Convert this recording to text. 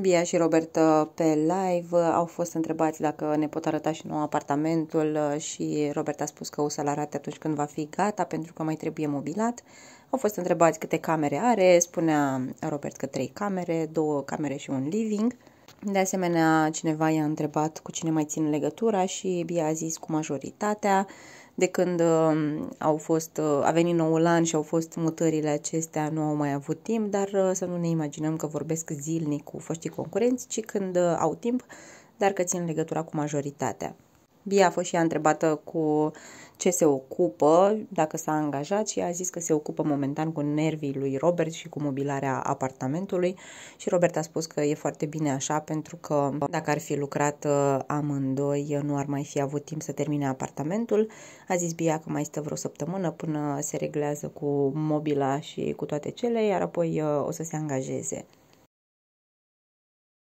Bia și Robert uh, pe live uh, au fost întrebați dacă ne pot arăta și nou apartamentul uh, și Robert a spus că o să-l arate atunci când va fi gata pentru că mai trebuie mobilat. Au fost întrebați câte camere are, spunea Robert că trei camere, două camere și un living. De asemenea, cineva i-a întrebat cu cine mai țin legătura și Bia a zis cu majoritatea. De când um, au fost, uh, a venit noul an și au fost mutările acestea, nu au mai avut timp, dar uh, să nu ne imaginăm că vorbesc zilnic cu foștii concurenți, ci când uh, au timp, dar că țin legătura cu majoritatea. Bia a fost și ea întrebată cu ce se ocupă, dacă s-a angajat și a zis că se ocupă momentan cu nervii lui Robert și cu mobilarea apartamentului și Robert a spus că e foarte bine așa pentru că dacă ar fi lucrat uh, amândoi uh, nu ar mai fi avut timp să termine apartamentul. A zis Bia că mai stă vreo săptămână până se reglează cu mobila și cu toate cele, iar apoi uh, o să se angajeze.